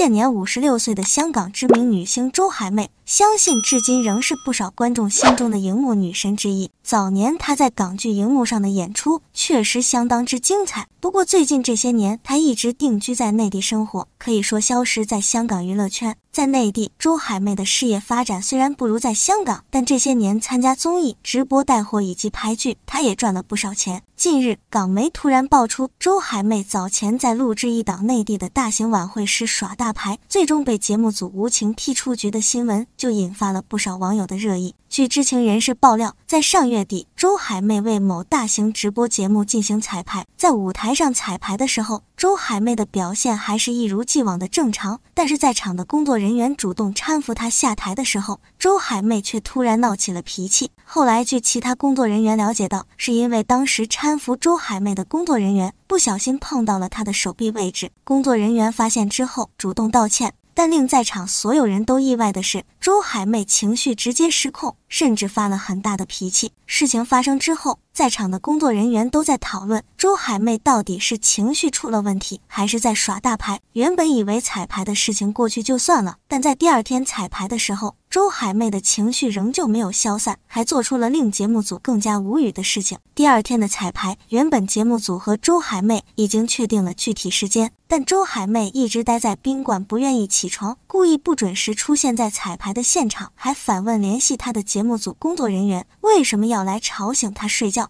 现年五十六岁的香港知名女星周海媚，相信至今仍是不少观众心中的荧幕女神之一。早年她在港剧荧幕上的演出确实相当之精彩，不过最近这些年她一直定居在内地生活，可以说消失在香港娱乐圈。在内地，周海媚的事业发展虽然不如在香港，但这些年参加综艺、直播带货以及拍剧，她也赚了不少钱。近日，港媒突然爆出周海媚早前在录制一档内地的大型晚会时耍大牌，最终被节目组无情踢出局的新闻，就引发了不少网友的热议。据知情人士爆料，在上月底。周海媚为某大型直播节目进行彩排，在舞台上彩排的时候，周海媚的表现还是一如既往的正常。但是在场的工作人员主动搀扶她下台的时候，周海媚却突然闹起了脾气。后来，据其他工作人员了解到，是因为当时搀扶周海媚的工作人员不小心碰到了她的手臂位置，工作人员发现之后主动道歉。但令在场所有人都意外的是，周海媚情绪直接失控，甚至发了很大的脾气。事情发生之后。在场的工作人员都在讨论周海媚到底是情绪出了问题，还是在耍大牌。原本以为彩排的事情过去就算了，但在第二天彩排的时候，周海媚的情绪仍旧没有消散，还做出了令节目组更加无语的事情。第二天的彩排，原本节目组和周海媚已经确定了具体时间，但周海媚一直待在宾馆不愿意起床，故意不准时出现在彩排的现场，还反问联系她的节目组工作人员为什么要来吵醒她睡觉。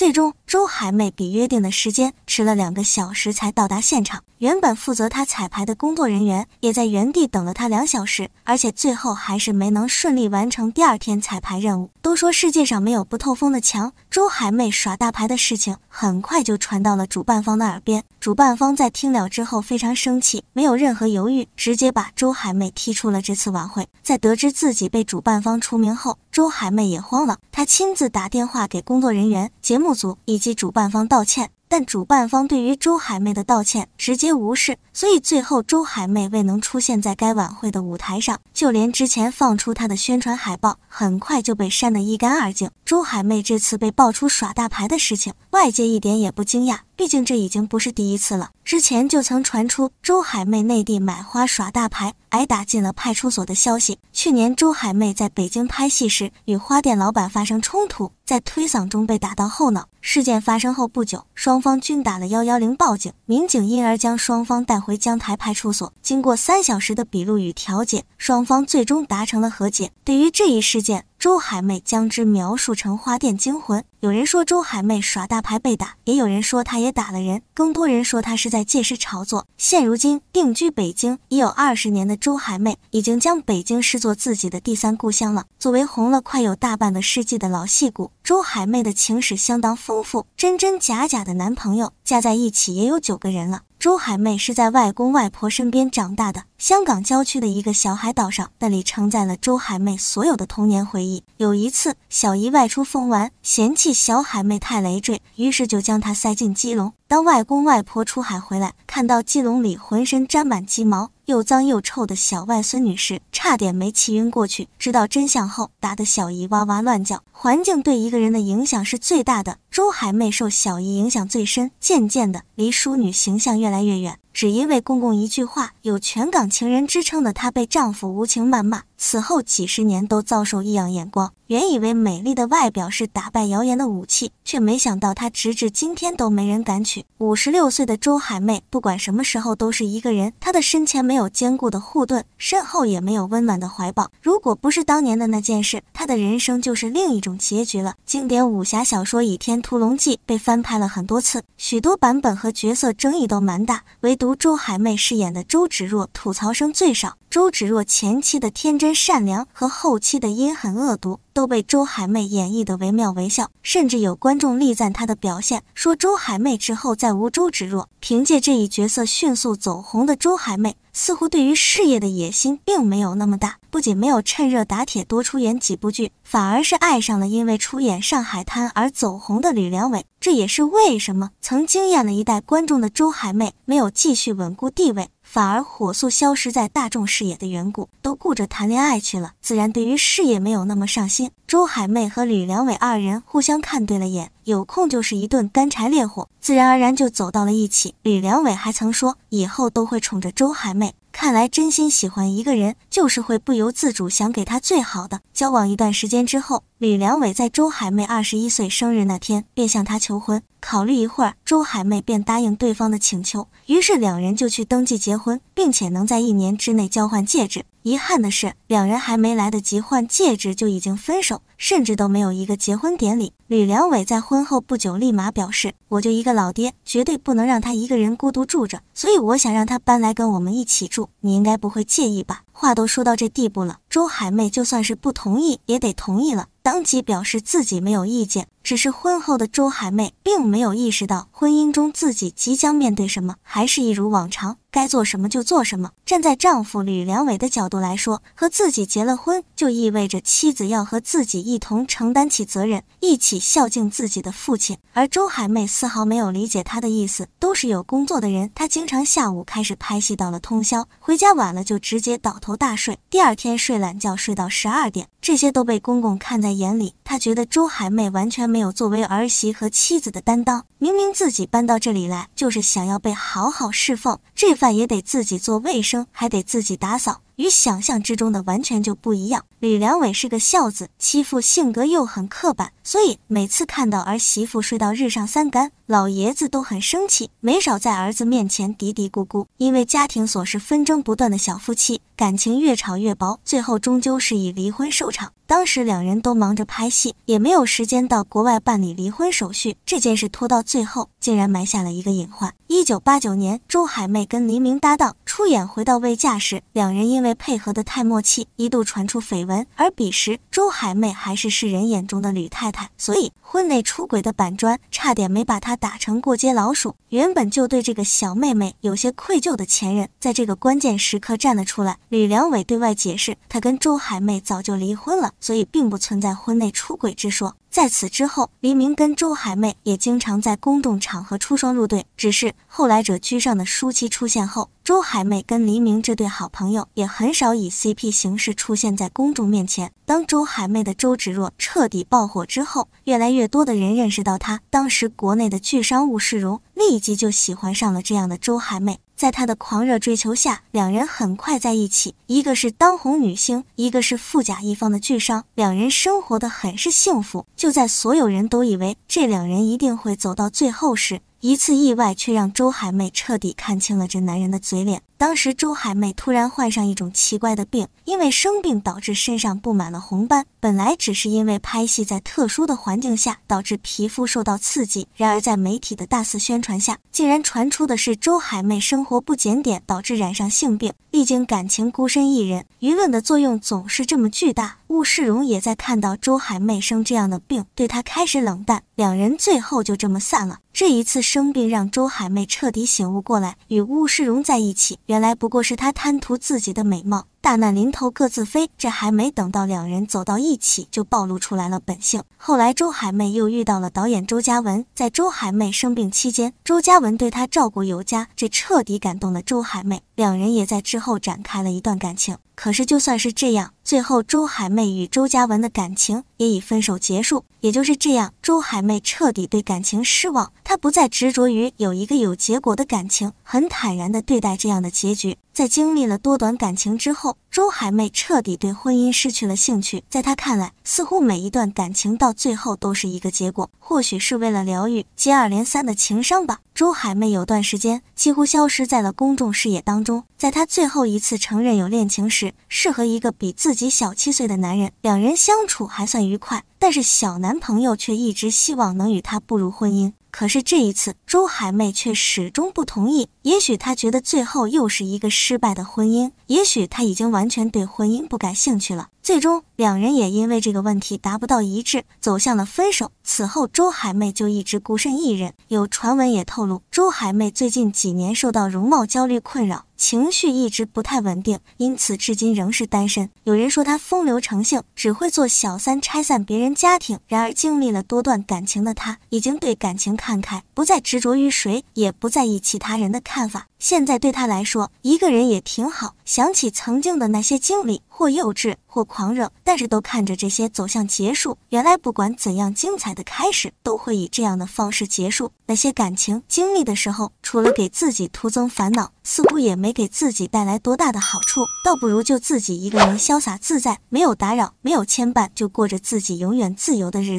最终，周海媚比约定的时间迟了两个小时才到达现场。原本负责她彩排的工作人员也在原地等了她两小时，而且最后还是没能顺利完成第二天彩排任务。都说世界上没有不透风的墙，周海媚耍大牌的事情很快就传到了主办方的耳边。主办方在听了之后非常生气，没有任何犹豫，直接把周海媚踢出了这次晚会。在得知自己被主办方除名后，周海媚也慌了，她亲自打电话给工作人员节目。不组以及主办方道歉。但主办方对于周海媚的道歉直接无视，所以最后周海媚未能出现在该晚会的舞台上。就连之前放出她的宣传海报，很快就被删得一干二净。周海媚这次被爆出耍大牌的事情，外界一点也不惊讶，毕竟这已经不是第一次了。之前就曾传出周海媚内地买花耍大牌，挨打进了派出所的消息。去年周海媚在北京拍戏时，与花店老板发生冲突，在推搡中被打到后脑。事件发生后不久，双方均打了幺幺零报警，民警因而将双方带回江台派出所。经过三小时的笔录与调解，双方最终达成了和解。对于这一事件，周海媚将之描述成花店惊魂。有人说周海媚耍大牌被打，也有人说她也打了人，更多人说她是在借势炒作。现如今定居北京已有二十年的周海媚，已经将北京视作自己的第三故乡了。作为红了快有大半个世纪的老戏骨，周海媚的情史相当丰富，真真假假的男朋友加在一起也有九个人了。周海媚是在外公外婆身边长大的，香港郊区的一个小海岛上，那里承载了周海媚所有的童年回忆。有一次，小姨外出疯玩，嫌弃小海媚太累赘，于是就将她塞进鸡笼。当外公外婆出海回来，看到鸡笼里浑身沾满鸡毛、又脏又臭的小外孙女时，差点没气晕过去。知道真相后，打得小姨哇哇乱叫。环境对一个人的影响是最大的。周海妹受小姨影响最深，渐渐的离淑女形象越来越远，只因为公公一句话，有全港情人之称的她被丈夫无情谩骂。此后几十年都遭受异样眼光。原以为美丽的外表是打败谣言的武器，却没想到她直至今天都没人敢娶。五十六岁的周海媚，不管什么时候都是一个人，她的身前没有坚固的护盾，身后也没有温暖的怀抱。如果不是当年的那件事，她的人生就是另一种结局了。经典武侠小说《倚天屠龙记》被翻拍了很多次，许多版本和角色争议都蛮大，唯独周海媚饰演的周芷若吐槽声最少。周芷若前期的天真。善良和后期的阴狠恶毒都被周海媚演绎得惟妙惟肖，甚至有观众力赞她的表现，说周海媚之后再无周芷若。凭借这一角色迅速走红的周海媚，似乎对于事业的野心并没有那么大，不仅没有趁热打铁多出演几部剧，反而是爱上了因为出演《上海滩》而走红的吕良伟。这也是为什么曾惊艳了一代观众的周海媚没有继续稳固地位。反而火速消失在大众视野的缘故，都顾着谈恋爱去了，自然对于事业没有那么上心。周海媚和吕良伟二人互相看对了眼，有空就是一顿干柴烈火，自然而然就走到了一起。吕良伟还曾说，以后都会宠着周海媚。看来，真心喜欢一个人，就是会不由自主想给他最好的。交往一段时间之后，李良伟在周海媚二十一岁生日那天便向她求婚。考虑一会儿，周海媚便答应对方的请求。于是两人就去登记结婚，并且能在一年之内交换戒指。遗憾的是，两人还没来得及换戒指，就已经分手，甚至都没有一个结婚典礼。吕良伟在婚后不久，立马表示：“我就一个老爹，绝对不能让他一个人孤独住着，所以我想让他搬来跟我们一起住。你应该不会介意吧？”话都说到这地步了，周海媚就算是不同意也得同意了，当即表示自己没有意见。只是婚后的周海媚并没有意识到婚姻中自己即将面对什么，还是一如往常，该做什么就做什么。站在丈夫吕良伟的角度来说，和自己结了婚，就意味着妻子要和自己一同承担起责任，一起。孝敬自己的父亲，而周海媚丝毫没有理解他的意思。都是有工作的人，他经常下午开始拍戏，到了通宵，回家晚了就直接倒头大睡，第二天睡懒觉睡到十二点，这些都被公公看在眼里。他觉得周海妹完全没有作为儿媳和妻子的担当。明明自己搬到这里来就是想要被好好侍奉，这饭也得自己做，卫生还得自己打扫，与想象之中的完全就不一样。李良伟是个孝子，妻子性格又很刻板，所以每次看到儿媳妇睡到日上三竿，老爷子都很生气，没少在儿子面前嘀嘀咕咕。因为家庭琐事纷争不断的小夫妻，感情越吵越薄，最后终究是以离婚收场。当时两人都忙着拍戏，也没有时间到国外办理离婚手续，这件事拖到最后，竟然埋下了一个隐患。一九八九年，周海媚跟黎明搭档出演《回到未嫁时》，两人因为配合的太默契，一度传出绯闻。而彼时周海媚还是世人眼中的吕太太，所以婚内出轨的板砖差点没把她打成过街老鼠。原本就对这个小妹妹有些愧疚的前任，在这个关键时刻站了出来。吕良伟对外解释，他跟周海媚早就离婚了。所以并不存在婚内出轨之说。在此之后，黎明跟周海媚也经常在公众场合出双入对。只是后来者居上的舒淇出现后，周海媚跟黎明这对好朋友也很少以 CP 形式出现在公众面前。当周海媚的周芷若彻底爆火之后，越来越多的人认识到她。当时国内的巨商吴世荣立即就喜欢上了这样的周海媚。在他的狂热追求下，两人很快在一起。一个是当红女星，一个是富甲一方的巨商，两人生活的很是幸福。就在所有人都以为这两人一定会走到最后时，一次意外却让周海媚彻底看清了这男人的嘴脸。当时，周海媚突然患上一种奇怪的病，因为生病导致身上布满了红斑。本来只是因为拍戏在特殊的环境下导致皮肤受到刺激，然而在媒体的大肆宣传下，竟然传出的是周海媚生活不检点导致染上性病。历经感情孤身一人，舆论的作用总是这么巨大。邬世荣也在看到周海媚生这样的病，对她开始冷淡，两人最后就这么散了。这一次生病让周海媚彻底醒悟过来，与邬世荣在一起，原来不过是他贪图自己的美貌。大难临头各自飞，这还没等到两人走到一起，就暴露出来了本性。后来周海媚又遇到了导演周嘉文，在周海媚生病期间，周嘉文对她照顾有加，这彻底感动了周海媚。两人也在之后展开了一段感情，可是就算是这样，最后周海媚与周嘉文的感情也以分手结束。也就是这样，周海媚彻底对感情失望，她不再执着于有一个有结果的感情，很坦然地对待这样的结局。在经历了多段感情之后。周海媚彻底对婚姻失去了兴趣，在她看来，似乎每一段感情到最后都是一个结果，或许是为了疗愈接二连三的情伤吧。周海媚有段时间几乎消失在了公众视野当中，在她最后一次承认有恋情时，是和一个比自己小七岁的男人，两人相处还算愉快，但是小男朋友却一直希望能与她步入婚姻。可是这一次，周海媚却始终不同意。也许她觉得最后又是一个失败的婚姻，也许她已经完全对婚姻不感兴趣了。最终，两人也因为这个问题达不到一致，走向了分手。此后，周海媚就一直孤身一人。有传闻也透露，周海媚最近几年受到容貌焦虑困扰，情绪一直不太稳定，因此至今仍是单身。有人说她风流成性，只会做小三拆散别人家庭。然而，经历了多段感情的她，已经对感情看开。不再执着于谁，也不在意其他人的看法。现在对他来说，一个人也挺好。想起曾经的那些经历，或幼稚，或狂热，但是都看着这些走向结束。原来，不管怎样精彩的开始，都会以这样的方式结束。那些感情经历的时候，除了给自己徒增烦恼，似乎也没给自己带来多大的好处。倒不如就自己一个人潇洒自在，没有打扰，没有牵绊，就过着自己永远自由的日子。